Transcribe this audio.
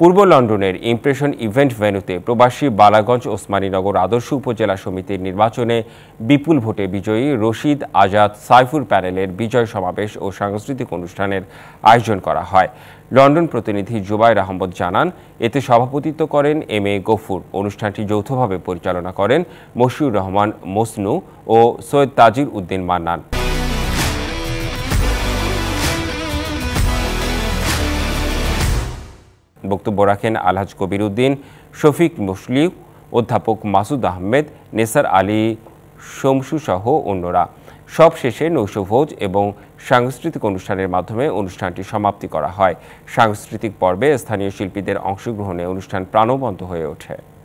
পূর্ব লন্ডনের impression event ভেন্যুতে প্রবাসী বালাগঞ্জ ওসমানীনগর আদর্শ উপজেলা সমিতির নির্বাচনে বিপুল ভোটে বিজয়ী রশিদ আজাদ সাইফুর প্যানেলের বিজয় সমাবেশ ও সাংস্কৃতিক অনুষ্ঠানের আয়োজন করা হয় লন্ডন প্রতিনিধি জুবাইর আহমদ জানান এতে সভাপতিত্ব করেন এম এ গফুর অনুষ্ঠানটি যৌথভাবে পরিচালনা করেন মশিউর রহমান মসনু ও সৈয়দ তাজির উদ্দিন মান্নান বক্তব্য রাখেন আলহাজ কবির উদ্দিন শফিক মুসলিম অধ্যাপক মাসুদ আহমেদ নেসার আলী শমসুসহ অন্যরা সব শেষে নৈশভোজ এবং সাংস্কৃতিক অনুষ্ঠানের মাধ্যমে অনুষ্ঠানটি সমাপ্তি করা হয় সাংস্কৃতিক পর্বে স্থানীয় শিল্পীদের অংশগ্রহণে অনুষ্ঠান প্রাণবন্ত হয়ে ওঠে